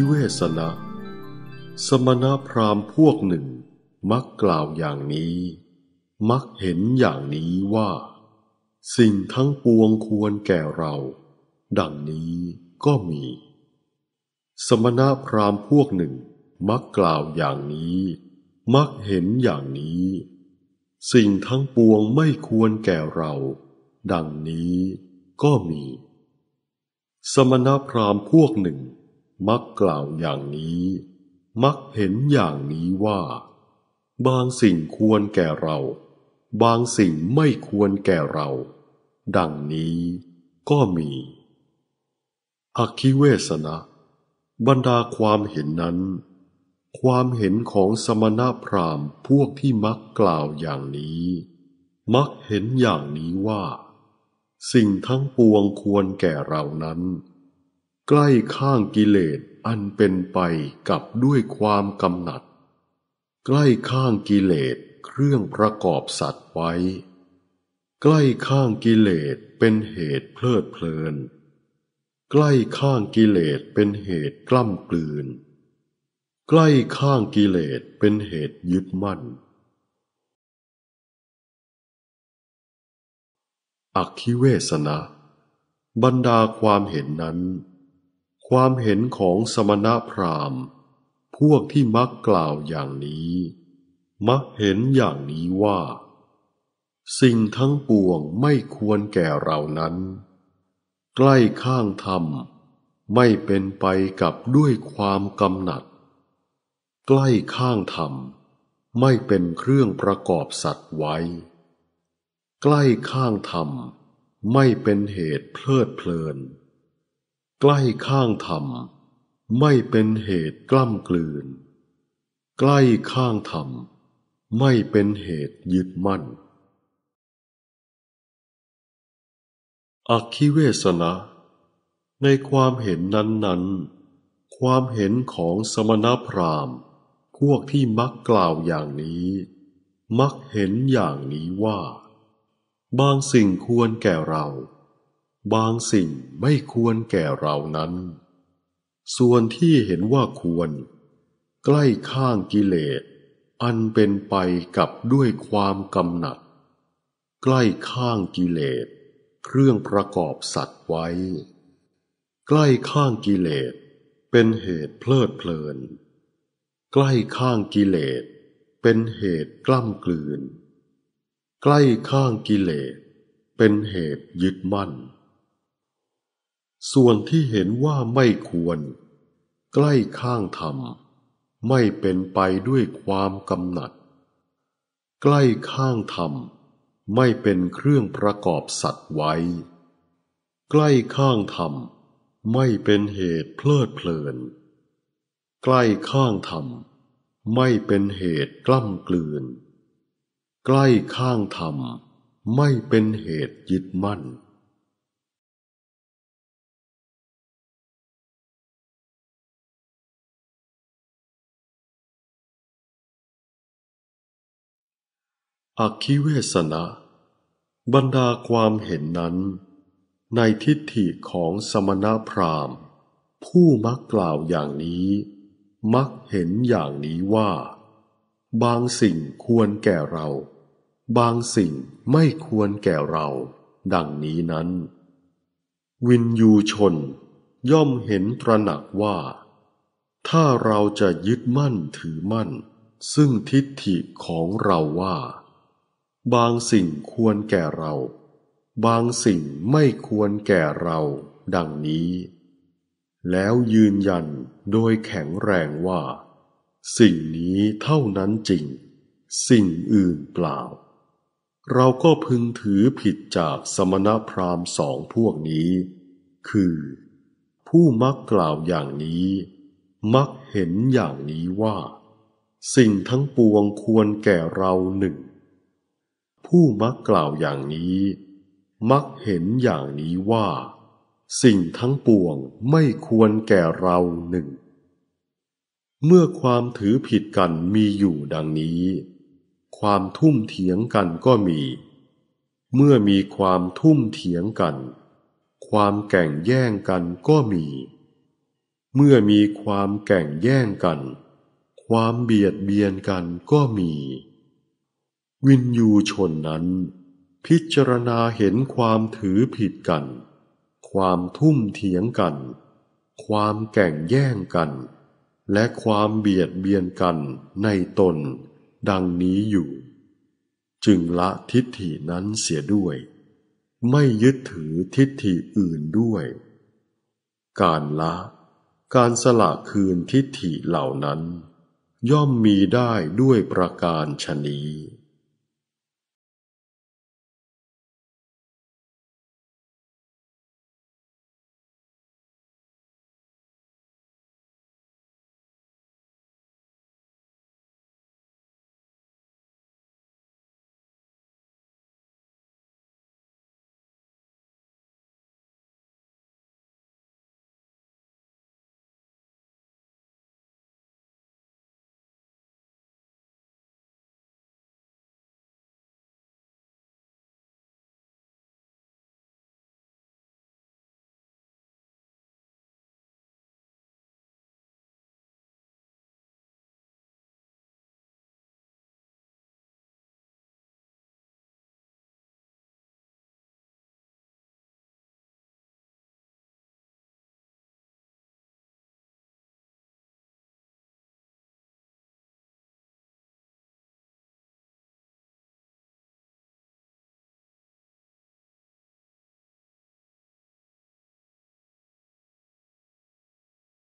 ิเวสนะสมณพราหมณ์พวกหนึ่ง มักกล่าวอย่างนี้ มักเห็นอย่างนี้ว่า สิ่งทั้งปวงควรแก่เรา ดังนี้ก็มี สมณพราหมณ์พวกหนึ่ง มักกล่าวอย่างนี้ มักเห็นอย่างนี้ สิ่งทั้งปวงไม่ควรแก่เรา ดังนี้ก็มี สมณพราหมณ์พวกหนึ่งมักกล่าวอย่างนี้ มักเห็นอย่างนี้ว่า บางสิ่งควรแก่เรา บางสิ่งไม่ควรแก่เรา ดังนี้ก็มี อคิเวสนะบรรดาความเห็นนั้น ความเห็นของสมณพราหมณ์พวกที่มักกล่าวอย่างนี้ มักเห็นอย่างนี้ว่า สิ่งทั้งปวงควรแก่เรานั้นใกล้ข้างกิเลสอันเป็นไปกับด้วยความกำหนัด ใกล้ข้างกิเลสเครื่องประกอบสัตว์ไว้ ใกล้ข้างกิเลสเป็นเหตุเพลิดเพลิน ใกล้ข้างกิเลสเป็นเหตุกล้ำกลืน ใกล้ข้างกิเลสเป็นเหตุยึดมั่นอคิเวสนะบรรดาความเห็นนั้นความเห็นของสมณพราหมณ์ พวกที่มักกล่าวอย่างนี้ มักเห็นอย่างนี้ว่า สิ่งทั้งปวงไม่ควรแก่เรานั้น ใกล้ข้างธรรมไม่เป็นไปกับด้วยความกำหนัด ใกล้ข้างธรรมไม่เป็นเครื่องประกอบสัตว์ไว้ ใกล้ข้างธรรมไม่เป็นเหตุเพลิดเพลินใกล้ข้างธรรมไม่เป็นเหตุกล้ำกลืน ใกล้ข้างธรรมไม่เป็นเหตุยึดมั่นอคิเวสนะในความเห็นนั้นๆ ความเห็นของสมณพราหมณ์พวกที่มักกล่าวอย่างนี้ มักเห็นอย่างนี้ว่าบางสิ่งควรแก่เราบางสิ่งไม่ควรแก่เรานั้น ส่วนที่เห็นว่าควร ใกล้ข้างกิเลส อันเป็นไปกับด้วยความกำหนัด ใกล้ข้างกิเลสเครื่องประกอบสัตว์ไว้ ใกล้ข้างกิเลสเป็นเหตุเพลิดเพลิน ใกล้ข้างกิเลสเป็นเหตุกล้ำกลืน ใกล้ข้างกิเลสเป็นเหตุยึดมั่นส่วนที่เห็นว่าไม่ควร ใกล้ข้างธรรม ไม่เป็นไปด้วยความกำหนัด ใกล้ข้างธรรมไม่เป็นเครื่องประกอบสัตว์ไว้ ใกล้ข้างธรรมไม่เป็นเหตุเพลิดเพลิน ใกล้ข้างธรรมไม่เป็นเหตุกล้ำกลืน ใกล้ข้างธรรมไม่เป็นเหตุยึดมั่นอคิเวสนะบรรดาความเห็นนั้น ในทิฏฐิของสมณพราหมณ์ ผู้มักกล่าวอย่างนี้ มักเห็นอย่างนี้ว่า บางสิ่งควรแก่เรา บางสิ่งไม่ควรแก่เรา ดังนี้นั้น วินยูชนย่อมเห็นตระหนักว่า ถ้าเราจะยึดมั่นถือมั่น ซึ่งทิฏฐิของเราว่าบางสิ่งควรแก่เรา บางสิ่งไม่ควรแก่เราดังนี้ แล้วยืนยันโดยแข็งแรงว่า สิ่งนี้เท่านั้นจริง สิ่งอื่นเปล่า เราก็พึงถือผิดจากสมณพราหมณ์สองพวกนี้ คือผู้มักกล่าวอย่างนี้ มักเห็นอย่างนี้ว่า สิ่งทั้งปวงควรแก่เราหนึ่งผู้มักกล่าวอย่างนี้ มักเห็นอย่างนี้ว่าสิ่งทั้งปวงไม่ควรแก่เราหนึ่ง เมื่อความถือผิดกันมีอยู่ดังนี้ ความทุ่มเถียงกันก็มี เมื่อมีความทุ่มเถียงกัน ความแก่งแย่งกันก็มี เมื่อมีความแก่งแย่งกัน ความเบียดเบียนกันก็มีวินยูชนนั้นพิจารณาเห็นความถือผิดกัน ความทุ่มเถียงกัน ความแก่งแย่งกัน และความเบียดเบียนกันในตนดังนี้อยู่ จึงละทิฏฐินั้นเสียด้วย ไม่ยึดถือทิฏฐิอื่นด้วย การละ การสละคืนทิฏฐิเหล่านั้น ย่อมมีได้ด้วยประการชนี้